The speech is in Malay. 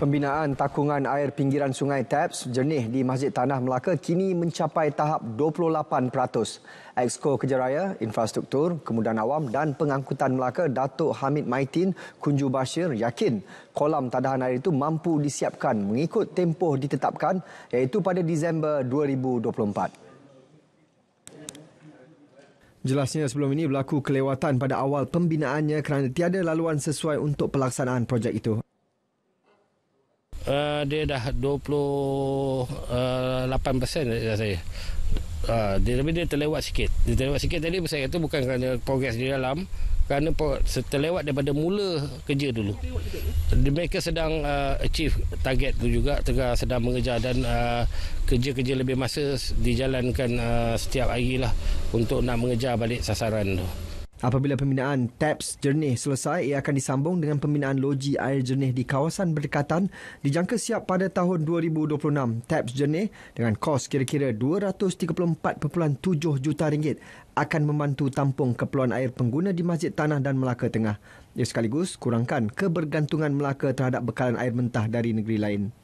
Pembinaan takungan air pinggiran Sungai Taps jernih di Masjid Tanah Melaka kini mencapai tahap 28%. Exco Kejaraya, Infrastruktur, Kemudahan Awam dan Pengangkutan Melaka Datuk Hamid Maitin Kunju Bashir yakin kolam tadahan air itu mampu disiapkan mengikut tempoh ditetapkan iaitu pada Disember 2024. Jelasnya sebelum ini berlaku kelewatan pada awal pembinaannya kerana tiada laluan sesuai untuk pelaksanaan projek itu. Eh, dia dah 28% rasa eh, saya. Uh, dia lebih dia terlewat sikit. Dia terlewat sikit tadi saya kata bukan kerana progres di dalam kerana terlewat daripada mula kerja dulu. Dia mereka sedang uh, achieve target tu juga tengah sedang mengejar dan uh, kerja-kerja lebih masa dijalankan uh, setiap hari lah untuk nak mengejar balik sasaran tu. Apabila pembinaan TAPS jernih selesai, ia akan disambung dengan pembinaan loji air jernih di kawasan berdekatan dijangka siap pada tahun 2026. TAPS jernih dengan kos kira-kira 234.7 juta ringgit akan membantu tampung keperluan air pengguna di Masjid Tanah dan Melaka Tengah. Ia sekaligus kurangkan kebergantungan Melaka terhadap bekalan air mentah dari negeri lain.